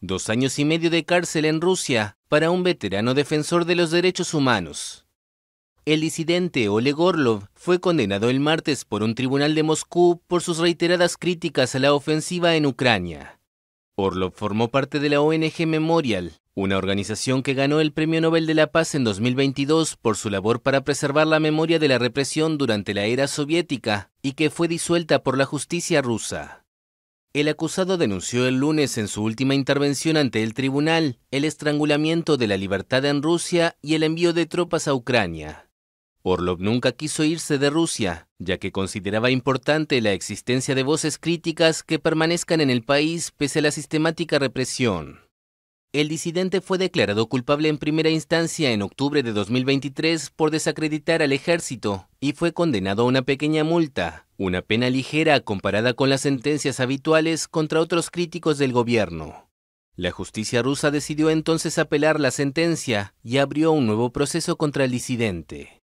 Dos años y medio de cárcel en Rusia para un veterano defensor de los derechos humanos. El disidente Oleg Orlov fue condenado el martes por un tribunal de Moscú por sus reiteradas críticas a la ofensiva en Ucrania. Orlov formó parte de la ONG Memorial, una organización que ganó el Premio Nobel de la Paz en 2022 por su labor para preservar la memoria de la represión durante la era soviética y que fue disuelta por la justicia rusa. El acusado denunció el lunes en su última intervención ante el tribunal el estrangulamiento de la libertad en Rusia y el envío de tropas a Ucrania. Orlov nunca quiso irse de Rusia, ya que consideraba importante la existencia de voces críticas que permanezcan en el país pese a la sistemática represión. El disidente fue declarado culpable en primera instancia en octubre de 2023 por desacreditar al ejército y fue condenado a una pequeña multa, una pena ligera comparada con las sentencias habituales contra otros críticos del gobierno. La justicia rusa decidió entonces apelar la sentencia y abrió un nuevo proceso contra el disidente.